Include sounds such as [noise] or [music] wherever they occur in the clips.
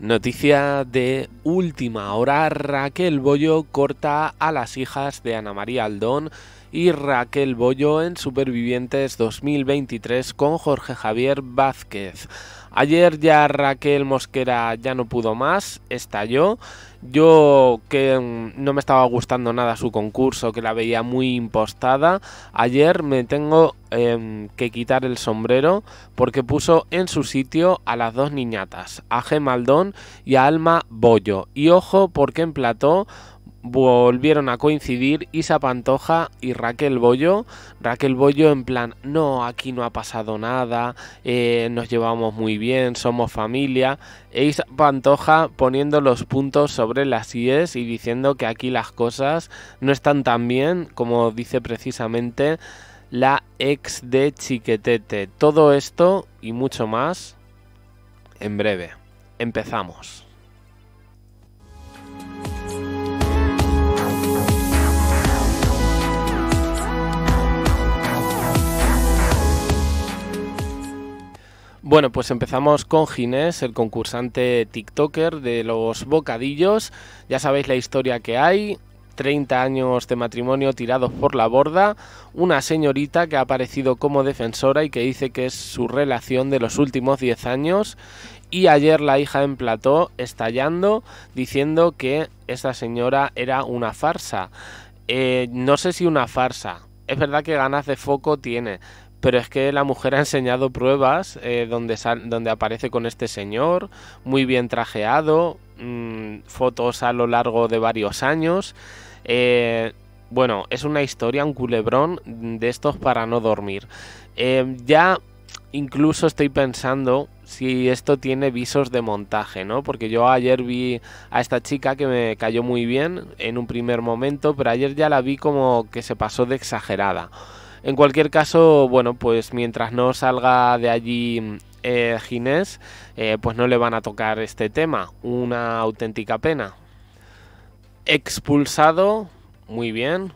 Noticia de última hora, Raquel Bollo corta a las hijas de Ana María Aldón y Raquel Bollo en Supervivientes 2023 con Jorge Javier Vázquez. Ayer ya Raquel Mosquera ya no pudo más, estalló. Yo que mm, no me estaba gustando nada su concurso, que la veía muy impostada, ayer me tengo em, que quitar el sombrero porque puso en su sitio a las dos niñatas, a G. y a Alma Bollo. Y ojo porque emplató volvieron a coincidir Isa Pantoja y Raquel Bollo. Raquel Bollo en plan, no, aquí no ha pasado nada, eh, nos llevamos muy bien, somos familia. E Isa Pantoja poniendo los puntos sobre las IES y diciendo que aquí las cosas no están tan bien como dice precisamente la ex de Chiquetete. Todo esto y mucho más en breve. Empezamos. Bueno, pues empezamos con Ginés, el concursante TikToker de los bocadillos. Ya sabéis la historia que hay. 30 años de matrimonio tirados por la borda, una señorita que ha aparecido como defensora y que dice que es su relación de los últimos 10 años y ayer la hija emplató estallando diciendo que esa señora era una farsa. Eh, no sé si una farsa, es verdad que ganas de foco tiene, pero es que la mujer [laughs] ha enseñado pruebas eh, donde, donde aparece con este señor, muy bien trajeado, mm, fotos a lo largo de varios años. Eh, bueno, es una historia, un culebrón de estos para no dormir. Eh, ya incluso estoy pensando si esto tiene visos de montaje, ¿no? Porque yo ayer vi a esta chica que me cayó muy bien en un primer momento, pero ayer ya la vi como que se pasó de exagerada. En cualquier caso, bueno, pues mientras no salga de allí eh, Ginés, eh, pues no le van a tocar este tema. Una auténtica pena. Expulsado, muy bien.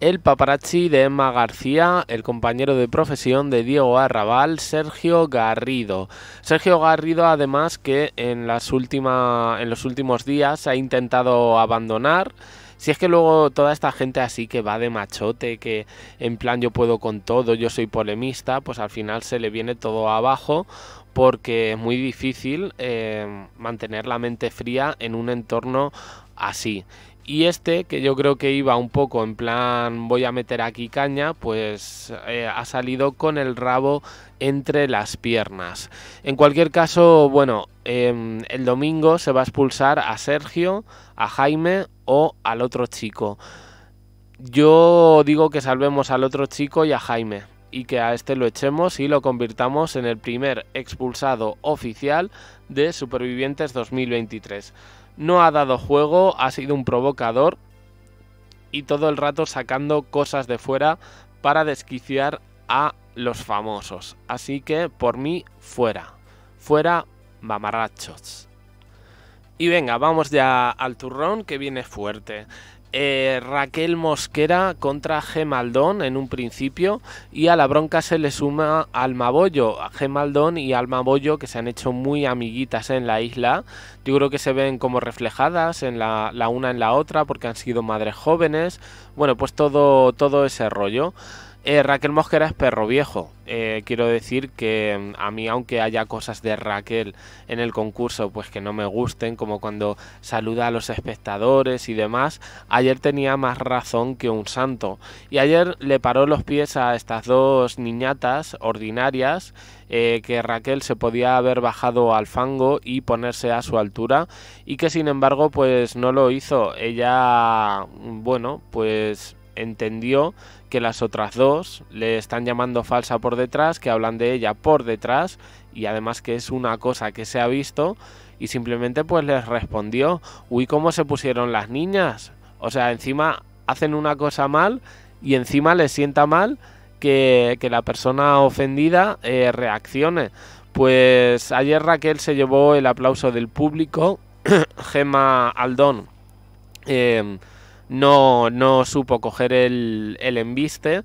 El paparazzi de Emma García, el compañero de profesión de Diego Arrabal, Sergio Garrido. Sergio Garrido, además, que en, las en los últimos días ha intentado abandonar si es que luego toda esta gente así que va de machote, que en plan yo puedo con todo, yo soy polemista, pues al final se le viene todo abajo porque es muy difícil eh, mantener la mente fría en un entorno así. Y este, que yo creo que iba un poco en plan voy a meter aquí caña, pues eh, ha salido con el rabo entre las piernas. En cualquier caso, bueno, em, el domingo se va a expulsar a Sergio, a Jaime, o al otro chico. Yo digo que salvemos al otro chico y a Jaime, y que a este lo echemos y lo convirtamos en el primer expulsado oficial de Supervivientes 2023. No ha dado juego, ha sido un provocador y todo el rato sacando cosas de fuera para desquiciar a los famosos. Así que por mí, fuera. Fuera, mamarrachos. Y venga, vamos ya al turrón que viene fuerte. Eh, Raquel Mosquera contra Gemaldón en un principio y a la bronca se le suma Mabollo a Gemaldón y Almabollo que se han hecho muy amiguitas en la isla. Yo creo que se ven como reflejadas en la, una en la otra porque han sido madres jóvenes. Bueno, pues todo, todo ese rollo. Eh, Raquel Mosquera es perro viejo. Eh, quiero decir que mm, a mí, aunque haya cosas de Raquel en el concurso, pues que no me gusten, como cuando saluda a los espectadores y demás, ayer tenía más razón que un santo. Y ayer le paró los pies a estas dos niñatas ordinarias eh, que Raquel se podía haber bajado al fango y ponerse a su altura y que sin embargo pues no lo hizo. Ella, mm, bueno, pues entendió que las otras dos le están llamando falsa por detrás, que hablan de ella por detrás y además que es una cosa que se ha visto y simplemente pues les respondió, uy, ¿cómo se pusieron las niñas? O sea, encima hacen una cosa mal y encima les sienta mal que, la persona ofendida eh, reaccione. Pues ayer Raquel se llevó el aplauso del público, [coughs] Gema Aldón. Eh, no, no supo coger el, embiste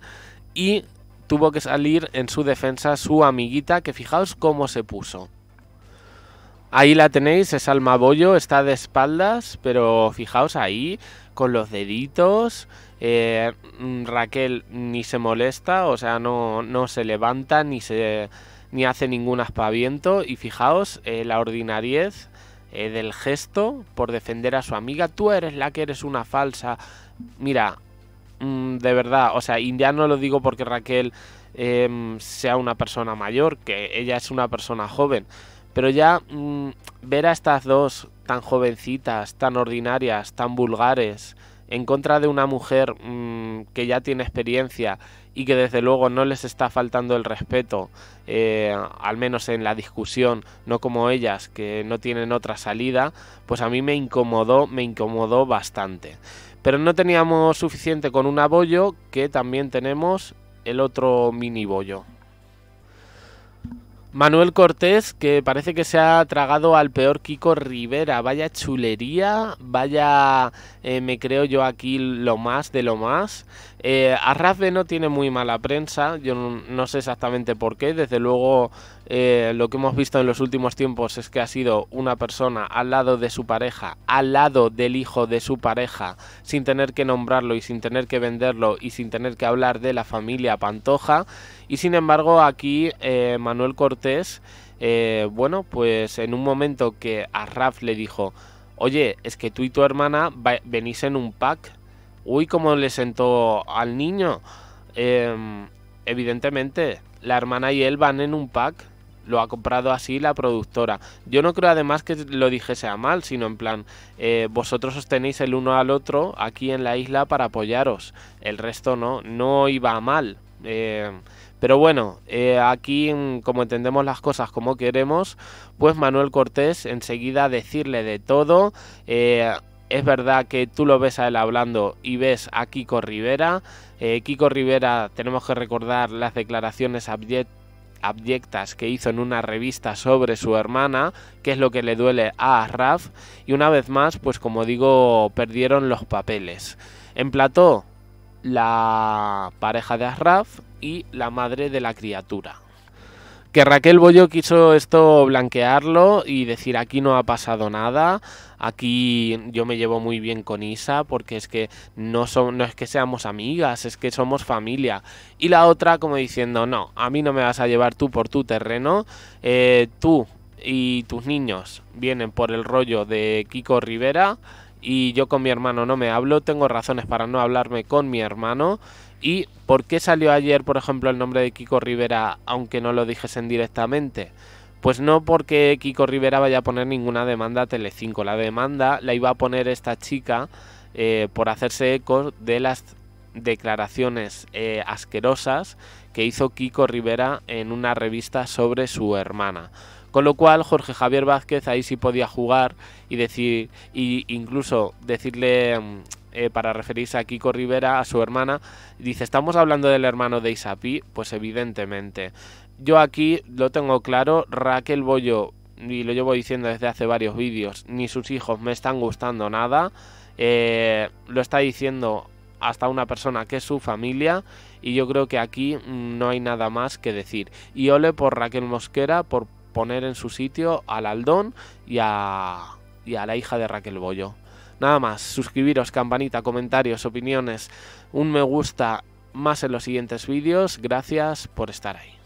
y tuvo que salir en su defensa su amiguita, que fijaos cómo se puso. Ahí la tenéis, es Alma Bollo, está de espaldas, pero fijaos ahí, con los deditos. Eh, mm, Raquel ni se molesta, o sea, no, se levanta ni se ni hace ningún aspaviento. Y fijaos eh, la ordinariez eh, del gesto por defender a su amiga. Tú eres la que eres una falsa. Mira, mm, de verdad, o sea, y ya no lo digo porque Raquel em, sea una persona mayor, que ella es una persona joven. Pero ya mm, ver a estas dos tan jovencitas, tan ordinarias, tan vulgares, en contra de una mujer mm, que ya tiene experiencia y que desde luego no les está faltando el respeto, eh, al menos en la discusión, no como ellas que no tienen otra salida, pues a mí me incomodó, me incomodó bastante. Pero no teníamos suficiente con un abollo que también tenemos el otro mini bollo. Manuel Cortés, que parece que se ha tragado al peor Kiko Rivera. Vaya chulería, vaya, eh, me creo yo aquí lo más de lo más. Eh, Arrasbe no tiene muy mala prensa, yo no, sé exactamente por qué. Desde luego, eh, lo que hemos visto en los últimos tiempos es que ha sido una persona al lado de su pareja, al lado del hijo de su pareja, sin tener que nombrarlo y sin tener que venderlo y sin tener que hablar de la familia Pantoja. Y sin embargo, aquí eh, Manuel Cortés eh, bueno, pues en un momento que a Raf le dijo, oye, es que tú y tu hermana venís en un pack. Uy, cómo le sentó al niño. Em, evidentemente, la hermana y él van en un pack. Lo ha comprado así la productora. Yo no creo además que lo dijese a mal, sino en plan, eh, vosotros os tenéis el uno al otro aquí en la isla para apoyaros. El resto no, no iba a mal. Em, pero bueno, eh, aquí, como entendemos las cosas como queremos, pues Manuel Cortés enseguida decirle de todo. Eh, es verdad que tú lo ves a él hablando y ves a Kiko Rivera. Eh, Kiko Rivera, tenemos que recordar las declaraciones abyectas que hizo en una revista sobre su hermana, que es lo que le duele a Raf Y una vez más, pues como digo, perdieron los papeles. Emplató la pareja de Asraf, y la madre de la criatura. Que Raquel Bollo quiso esto blanquearlo y decir aquí no ha pasado nada, aquí yo me llevo muy bien con Isa porque es que no, no es que seamos amigas, es que somos familia. Y la otra como diciendo, no, a mí no me vas a llevar tú por tu terreno, eh, tú y tus niños vienen por el rollo de Kiko Rivera y yo con mi hermano no me hablo, tengo razones para no hablarme con mi hermano. ¿Y por qué salió ayer, por ejemplo, el nombre de Kiko Rivera, aunque no lo dijesen directamente? Pues no porque Kiko Rivera vaya a poner ninguna demanda a Telecinco. La demanda la iba a poner esta chica eh, por hacerse eco de las declaraciones eh, asquerosas que hizo Kiko Rivera en una revista sobre su hermana. Con lo cual Jorge Javier Vázquez ahí sí podía jugar y decir, y incluso decirle mm, eh, para referirse a Kiko Rivera, a su hermana, dice, estamos hablando del hermano de Isapí, pues evidentemente. Yo aquí lo tengo claro, Raquel Bollo, y lo llevo diciendo desde hace varios vídeos, ni sus hijos me están gustando nada, eh, lo está diciendo hasta una persona que es su familia y yo creo que aquí mm, no hay nada más que decir. Y ole por Raquel Mosquera por poner en su sitio al Aldón y a, y a la hija de Raquel Bollo. Nada más, suscribiros, campanita, comentarios, opiniones, un me gusta más en los siguientes vídeos. Gracias por estar ahí.